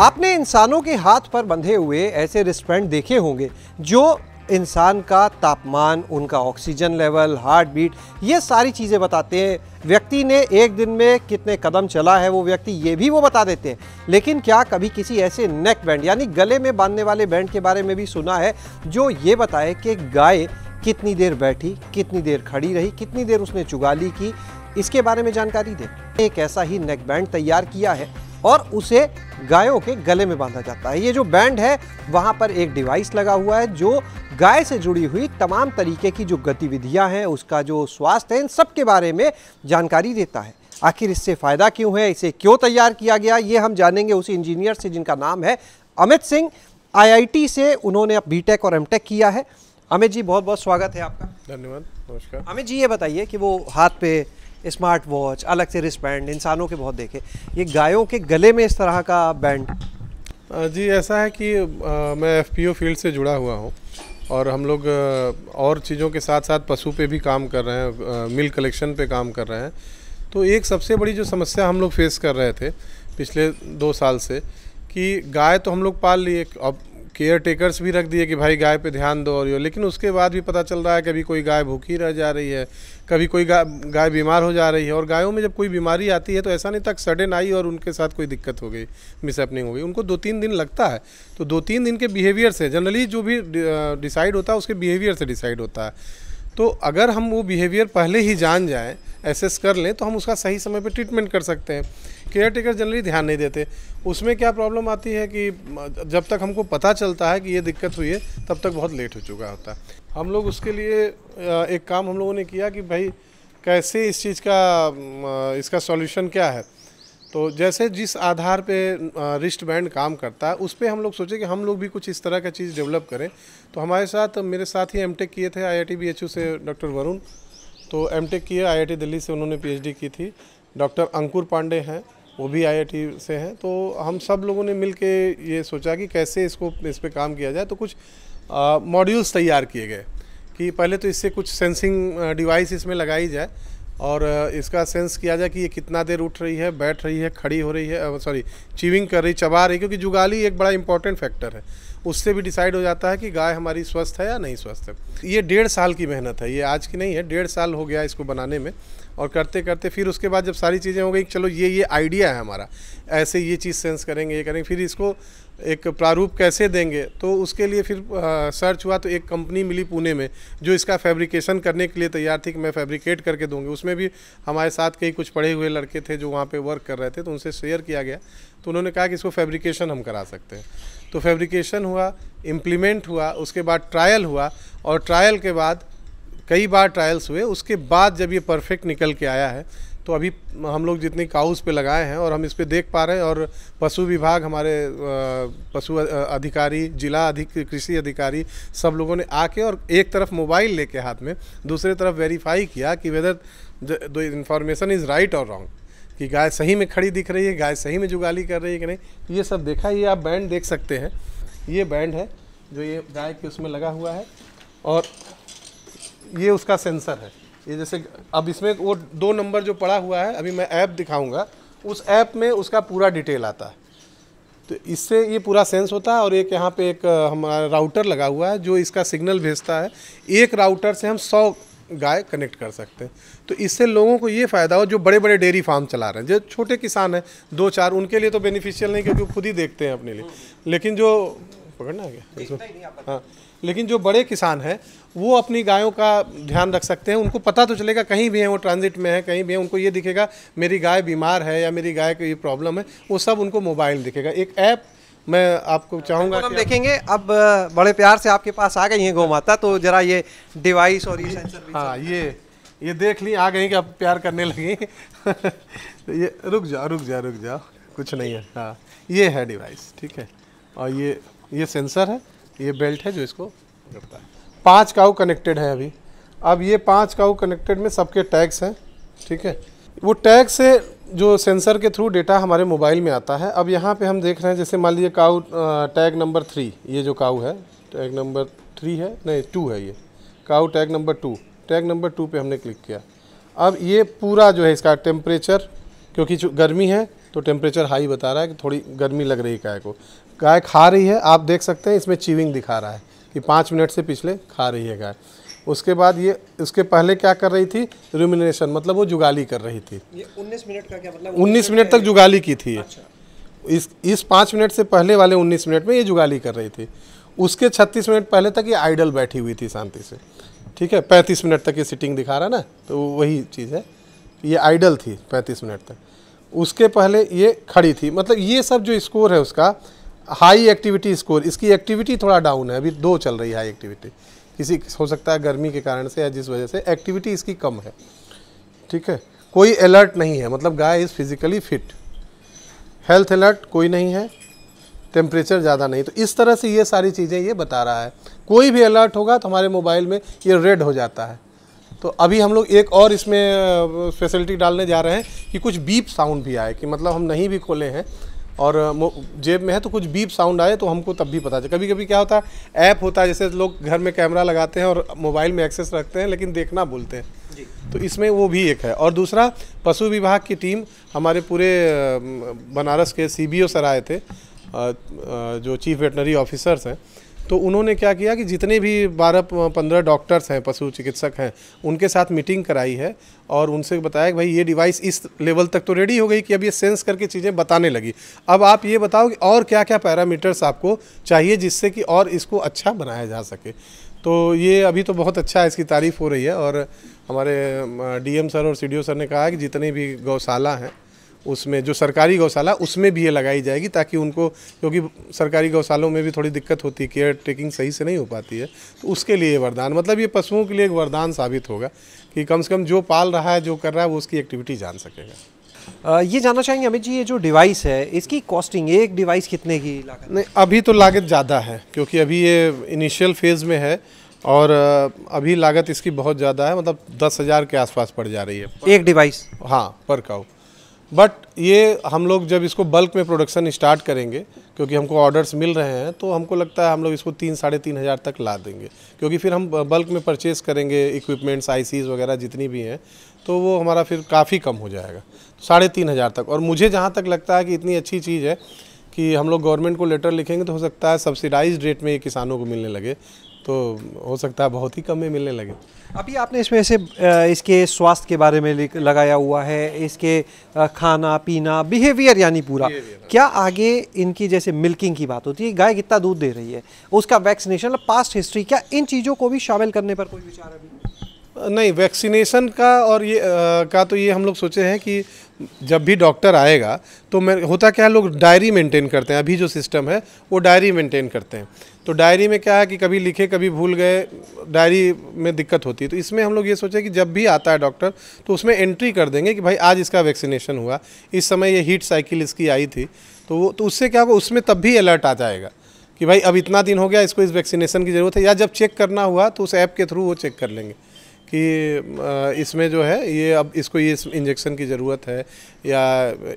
आपने इंसानों के हाथ पर बंधे हुए ऐसे रिस्पेंट देखे होंगे जो इंसान का तापमान उनका ऑक्सीजन लेवल हार्ट बीट ये सारी चीज़ें बताते हैं व्यक्ति ने एक दिन में कितने कदम चला है वो व्यक्ति ये भी वो बता देते हैं लेकिन क्या कभी किसी ऐसे नेक बैंड यानी गले में बांधने वाले बैंड के बारे में भी सुना है जो ये बताए कि गाय कितनी देर बैठी कितनी देर खड़ी रही कितनी देर उसने चुगाली की इसके बारे में जानकारी दें एक ऐसा ही नेक बैंड तैयार किया है और उसे गायों के गले में बांधा जाता है ये जो बैंड है वहाँ पर एक डिवाइस लगा हुआ है जो गाय से जुड़ी हुई तमाम तरीके की जो गतिविधियाँ हैं उसका जो स्वास्थ्य है इन सब के बारे में जानकारी देता है आखिर इससे फ़ायदा क्यों है इसे क्यों तैयार किया गया ये हम जानेंगे उसी इंजीनियर से जिनका नाम है अमित सिंह आई से उन्होंने बी और एम किया है अमित जी बहुत बहुत स्वागत है आपका धन्यवाद नमस्कार अमित जी ये बताइए कि वो हाथ पे स्मार्ट वॉच अलग से रिस्ट बैंड इंसानों के बहुत देखे ये गायों के गले में इस तरह का बैंड जी ऐसा है कि आ, मैं एफ फील्ड से जुड़ा हुआ हूँ और हम लोग और चीज़ों के साथ साथ पशु पे भी काम कर रहे हैं मिल्क कलेक्शन पे काम कर रहे हैं तो एक सबसे बड़ी जो समस्या हम लोग फेस कर रहे थे पिछले दो साल से कि गाय तो हम लोग पाल लिए अब केयर टेकर्स भी रख दिए कि भाई गाय पे ध्यान दो और यो लेकिन उसके बाद भी पता चल रहा है कभी कोई गाय भूखी रह जा रही है कभी कोई गा, गाय बीमार हो जा रही है और गायों में जब कोई बीमारी आती है तो ऐसा नहीं तक सडन आई और उनके साथ कोई दिक्कत हो गई मिसअपनिंग हो गई उनको दो तीन दिन लगता है तो दो तीन दिन के बिहेवियर से जनरली जो भी डिसाइड होता है उसके बिहेवियर से डिसाइड होता है तो अगर हम वो बिहेवियर पहले ही जान जाएँ एसेस कर लें तो हम उसका सही समय पर ट्रीटमेंट कर सकते हैं केयर टेकर जनरली ध्यान नहीं देते उसमें क्या प्रॉब्लम आती है कि जब तक हमको पता चलता है कि ये दिक्कत हुई है तब तक बहुत लेट हो चुका होता है हम लोग उसके लिए एक काम हम लोगों ने किया कि भाई कैसे इस चीज़ का इसका सॉल्यूशन क्या है तो जैसे जिस आधार पे रिस्ट बैंड काम करता है उस पर हम लोग सोचे कि हम लोग भी कुछ इस तरह का चीज़ डेवलप करें तो हमारे साथ मेरे साथ ही एम किए थे आई आई से डॉक्टर वरुण तो एम किए आई दिल्ली से उन्होंने पी की थी डॉक्टर अंकुर पांडे हैं वो भी आईआईटी से हैं तो हम सब लोगों ने मिल के ये सोचा कि कैसे इसको इस पर काम किया जाए तो कुछ मॉड्यूल्स तैयार किए गए कि पहले तो इससे कुछ सेंसिंग डिवाइस इसमें लगाई जाए और इसका सेंस किया जाए कि ये कितना देर उठ रही है बैठ रही है खड़ी हो रही है सॉरी चीविंग कर रही चबा रही क्योंकि जुगाली एक बड़ा इंपॉर्टेंट फैक्टर है उससे भी डिसाइड हो जाता है कि गाय हमारी स्वस्थ है या नहीं स्वस्थ है ये डेढ़ साल की मेहनत है ये आज की नहीं है डेढ़ साल हो गया इसको बनाने में और करते करते फिर उसके बाद जब सारी चीज़ें हो गई चलो ये ये आइडिया है हमारा ऐसे ये चीज़ सेंस करेंगे ये करेंगे फिर इसको एक प्रारूप कैसे देंगे तो उसके लिए फिर आ, सर्च हुआ तो एक कंपनी मिली पुणे में जो इसका फैब्रिकेशन करने के लिए तैयार थी कि मैं फैब्रिकेट करके दूंगी उसमें भी हमारे साथ कई कुछ पढ़े हुए लड़के थे जो वहाँ पे वर्क कर रहे थे तो उनसे शेयर किया गया तो उन्होंने कहा कि इसको फैब्रिकेशन हम करा सकते हैं तो फैब्रिकेशन हुआ इम्प्लीमेंट हुआ उसके बाद ट्रायल हुआ और ट्रायल के बाद कई बार ट्रायल्स हुए उसके बाद जब ये परफेक्ट निकल के आया है तो अभी हम लोग जितने काउस पे लगाए हैं और हम इस पर देख पा रहे हैं और पशु विभाग हमारे पशु अधिकारी जिला अधिक कृषि अधिकारी सब लोगों ने आके और एक तरफ मोबाइल लेके हाथ में दूसरे तरफ वेरीफाई किया कि whether the information is right और रॉन्ग कि गाय सही में खड़ी दिख रही है गाय सही में जुगाली कर रही है कि नहीं तो ये सब देखा ये आप बैंड देख सकते हैं ये बैंड है जो ये गाय के उसमें लगा हुआ है और ये उसका सेंसर है ये जैसे अब इसमें वो दो नंबर जो पड़ा हुआ है अभी मैं ऐप दिखाऊंगा उस ऐप में उसका पूरा डिटेल आता है तो इससे ये पूरा सेंस होता है और एक यहाँ पे एक हमारा राउटर लगा हुआ है जो इसका सिग्नल भेजता है एक राउटर से हम सौ गाय कनेक्ट कर सकते हैं तो इससे लोगों को ये फ़ायदा हो जो बड़े बड़े डेयरी फार्म चला रहे हैं जो छोटे किसान हैं दो चार उनके लिए तो बेनिफिशियल नहीं क्योंकि वो खुद ही देखते हैं अपने लिए लेकिन जो पकड़ना है क्या तो- हाँ लेकिन जो बड़े किसान हैं वो अपनी गायों का ध्यान रख सकते हैं उनको पता तो चलेगा कहीं भी है वो ट्रांजिट में है कहीं भी है उनको ये दिखेगा मेरी गाय बीमार है या मेरी गाय को ये प्रॉब्लम है वो सब उनको मोबाइल दिखेगा एक ऐप मैं आपको चाहूँगा तो हम देखेंगे अब बड़े प्यार से आपके पास आ गई हैं गौ माता तो जरा ये डिवाइस और ये हाँ ये ये देख ली आ गई कि अब प्यार करने लगी तो ये रुक जाओ रुक जाओ रुक जाओ कुछ नहीं है हाँ ये है डिवाइस ठीक है और ये ये सेंसर है ये बेल्ट है जो इसको करता है पाँच काउ कनेक्टेड है अभी अब ये पाँच काउ कनेक्टेड में सबके टैग्स हैं ठीक है वो टैग से जो सेंसर के थ्रू डेटा हमारे मोबाइल में आता है अब यहाँ पे हम देख रहे हैं जैसे मान लीजिए काउ टैग नंबर थ्री ये जो काउ है टैग नंबर थ्री है नहीं टू है ये cow tag number two tag number two पे हमने क्लिक किया अब ये पूरा जो है इसका टेम्परेचर क्योंकि गर्मी है तो टेम्परेचर हाई बता रहा है कि थोड़ी गर्मी लग रही है काय को गाय खा रही है आप देख सकते हैं इसमें चीविंग दिखा रहा है कि पाँच मिनट से पिछले खा रही है गाय उसके बाद ये उसके पहले क्या कर रही थी रूमिनेशन मतलब वो जुगाली कर रही थी ये 19 मिनट का क्या मतलब उन्नीस मिनट तक जुगाली की थी अच्छा। इस इस पाँच मिनट से पहले वाले 19 मिनट में ये जुगाली कर रही थी उसके 36 मिनट पहले तक ये आइडल बैठी हुई थी शांति से ठीक है 35 मिनट तक ये सिटिंग दिखा रहा ना तो वही चीज़ है ये आइडल थी पैंतीस मिनट तक उसके पहले ये खड़ी थी मतलब ये सब जो स्कोर है उसका हाई एक्टिविटी स्कोर इसकी एक्टिविटी थोड़ा डाउन है अभी दो चल रही है हाई एक्टिविटी किसी हो सकता है गर्मी के कारण से या जिस वजह से एक्टिविटी इसकी कम है ठीक है कोई अलर्ट नहीं है मतलब गाय is physically fit health alert कोई नहीं है टेम्परेचर ज़्यादा नहीं तो इस तरह से ये सारी चीज़ें ये बता रहा है कोई भी अलर्ट होगा तो हमारे मोबाइल में ये रेड हो जाता है तो अभी हम लोग एक और इसमें फैसिलिटी डालने जा रहे हैं कि कुछ बीप साउंड भी आए कि मतलब हम नहीं भी खोले हैं और जेब में है तो कुछ बीप साउंड आए तो हमको तब भी पता चले कभी कभी क्या होता है ऐप होता है जैसे लोग घर में कैमरा लगाते हैं और मोबाइल में एक्सेस रखते हैं लेकिन देखना भूलते हैं तो इसमें वो भी एक है और दूसरा पशु विभाग की टीम हमारे पूरे बनारस के सी बी सर आए थे जो चीफ वेटनरी ऑफिसर्स हैं तो उन्होंने क्या किया कि जितने भी बारह पंद्रह डॉक्टर्स हैं पशु चिकित्सक हैं उनके साथ मीटिंग कराई है और उनसे बताया कि भाई ये डिवाइस इस लेवल तक तो रेडी हो गई कि अब ये सेंस करके चीज़ें बताने लगी अब आप ये बताओ कि और क्या क्या पैरामीटर्स आपको चाहिए जिससे कि और इसको अच्छा बनाया जा सके तो ये अभी तो बहुत अच्छा है इसकी तारीफ़ हो रही है और हमारे डीएम सर और सीडीओ सर ने कहा है कि जितने भी गौशाला हैं उसमें जो सरकारी गौशाला उसमें भी ये लगाई जाएगी ताकि उनको क्योंकि सरकारी गौशालों में भी थोड़ी दिक्कत होती है केयर टेकिंग सही से नहीं हो पाती है तो उसके लिए वरदान मतलब ये पशुओं के लिए एक वरदान साबित होगा कि कम से कम जो पाल रहा है जो कर रहा है वो उसकी एक्टिविटी जान सकेगा ये जानना चाहेंगे अमित जी ये जो डिवाइस है इसकी कॉस्टिंग एक डिवाइस कितने की लागत नहीं अभी तो लागत ज़्यादा है क्योंकि अभी ये इनिशियल फेज़ में है और अभी लागत इसकी बहुत ज़्यादा है मतलब दस हज़ार के आसपास पड़ जा रही है एक डिवाइस हाँ पर काउ बट ये हम लोग जब इसको बल्क में प्रोडक्शन स्टार्ट करेंगे क्योंकि हमको ऑर्डर्स मिल रहे हैं तो हमको लगता है हम लोग इसको तीन साढ़े तीन हज़ार तक ला देंगे क्योंकि फिर हम बल्क में परचेज़ करेंगे इक्विपमेंट्स आईसीज वगैरह जितनी भी हैं तो वो हमारा फिर काफ़ी कम हो जाएगा साढ़े तीन हज़ार तक और मुझे जहाँ तक लगता है कि इतनी अच्छी चीज़ है कि हम लोग गवर्नमेंट को लेटर लिखेंगे तो हो सकता है सब्सिडाइज रेट में ये किसानों को मिलने लगे तो हो सकता है बहुत ही कम में मिलने लगे अभी आपने इसमें ऐसे इसके स्वास्थ्य के बारे में लगाया हुआ है इसके खाना पीना बिहेवियर यानी पूरा हाँ। क्या आगे इनकी जैसे मिल्किंग की बात होती है गाय कितना दूध दे रही है उसका वैक्सीनेशन पास्ट हिस्ट्री क्या इन चीज़ों को भी शामिल करने पर कोई विचार अभी नहीं वैक्सीनेशन का और ये आ, का तो ये हम लोग सोचे हैं कि जब भी डॉक्टर आएगा तो मैं होता क्या है लोग डायरी मेंटेन करते हैं अभी जो सिस्टम है वो डायरी मेंटेन करते हैं तो डायरी में क्या है कि कभी लिखे कभी भूल गए डायरी में दिक्कत होती है तो इसमें हम लोग ये सोचे कि जब भी आता है डॉक्टर तो उसमें एंट्री कर देंगे कि भाई आज इसका वैक्सीनेशन हुआ इस समय ये हीट साइकिल इसकी आई थी तो वो तो उससे क्या होगा उसमें तब भी अलर्ट आ जाएगा कि भाई अब इतना दिन हो गया इसको इस वैक्सीनेशन की ज़रूरत है या जब चेक करना हुआ तो उस ऐप के थ्रू वो चेक कर लेंगे कि इसमें जो है ये अब इसको ये इस इंजेक्शन की ज़रूरत है या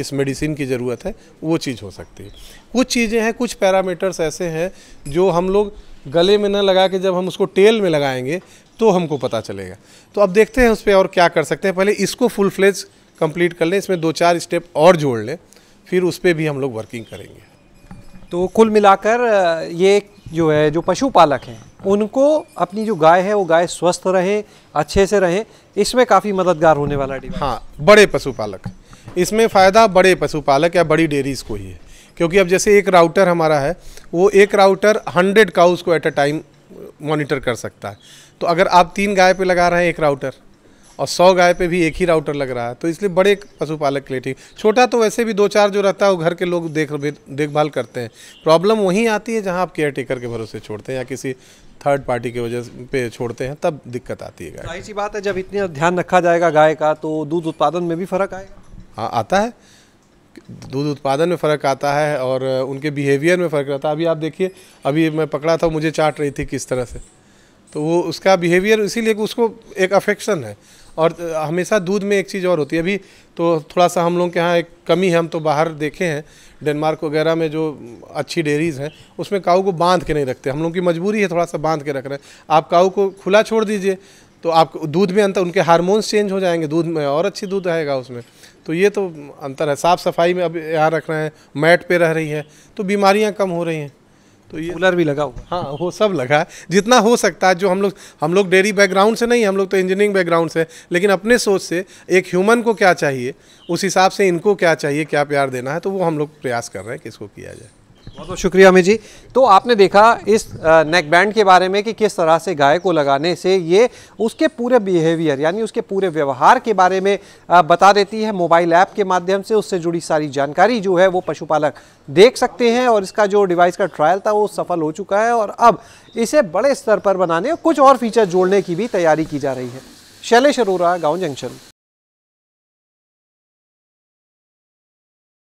इस मेडिसिन की ज़रूरत है वो चीज़ हो सकती है कुछ चीज़ें हैं कुछ पैरामीटर्स ऐसे हैं जो हम लोग गले में न लगा के जब हम उसको टेल में लगाएंगे तो हमको पता चलेगा तो अब देखते हैं उस पर और क्या कर सकते हैं पहले इसको फुल फ्लेज कंप्लीट कर लें इसमें दो चार स्टेप और जोड़ लें फिर उस पर भी हम लोग वर्किंग करेंगे तो कुल मिलाकर ये एक जो है जो पशुपालक हैं उनको अपनी जो गाय है वो गाय स्वस्थ रहे अच्छे से रहे इसमें काफ़ी मददगार होने वाला डिवाइस हाँ बड़े पशुपालक इसमें फ़ायदा बड़े पशुपालक या बड़ी डेयरीज को ही है क्योंकि अब जैसे एक राउटर हमारा है वो एक राउटर हंड्रेड काउस को एट अ टाइम मॉनिटर कर सकता है तो अगर आप तीन गाय पे लगा रहे हैं एक राउटर और सौ गाय पे भी एक ही राउटर लग रहा है तो इसलिए बड़े पशुपालक के लिए ठीक छोटा तो वैसे भी दो चार जो रहता है वो घर के लोग देख देखभाल करते हैं प्रॉब्लम वहीं आती है जहाँ आप केयर टेकर के भरोसे छोड़ते हैं या किसी थर्ड पार्टी की वजह पे छोड़ते हैं तब दिक्कत आती है गाय ऐसी बात है जब इतना ध्यान रखा जाएगा गाय का तो दूध उत्पादन में भी फर्क आएगा हाँ आता है दूध उत्पादन में फ़र्क आता है और उनके बिहेवियर में फ़र्क रहता है अभी आप देखिए अभी मैं पकड़ा था मुझे चाट रही थी किस तरह से तो वो उसका बिहेवियर इसीलिए उसको एक अफेक्शन है और हमेशा दूध में एक चीज़ और होती है अभी तो थोड़ा सा हम लोग के यहाँ एक कमी है हम तो बाहर देखे हैं डेनमार्क वगैरह में जो अच्छी डेयरीज़ हैं उसमें काऊ को बांध के नहीं रखते हम लोग की मजबूरी है थोड़ा सा बांध के रख रहे हैं आप काऊ को खुला छोड़ दीजिए तो आप दूध में अंतर उनके हारमोन्स चेंज हो जाएंगे दूध में और अच्छी दूध आएगा उसमें तो ये तो अंतर है साफ़ सफाई में अब यहाँ रख रहे हैं मैट पर रह रही है तो बीमारियाँ कम हो रही हैं तो ये कूलर भी लगा हुआ हाँ वो सब लगा है जितना हो सकता है जो हम लोग हम लोग डेयरी बैकग्राउंड से नहीं हम लोग तो इंजीनियरिंग बैकग्राउंड से लेकिन अपने सोच से एक ह्यूमन को क्या चाहिए उस हिसाब से इनको क्या चाहिए क्या प्यार देना है तो वो हम लोग प्रयास कर रहे हैं कि इसको किया जाए बहुत बहुत शुक्रिया अमित जी तो आपने देखा इस नेक बैंड के बारे में कि किस तरह से गाय को लगाने से ये उसके पूरे बिहेवियर यानी उसके पूरे व्यवहार के बारे में बता देती है मोबाइल ऐप के माध्यम से उससे जुड़ी सारी जानकारी जो है वो पशुपालक देख सकते हैं और इसका जो डिवाइस का ट्रायल था वो सफल हो चुका है और अब इसे बड़े स्तर पर बनाने और कुछ और फीचर जोड़ने की भी तैयारी की जा रही है शैलेश अरोरा गाँव जंक्शन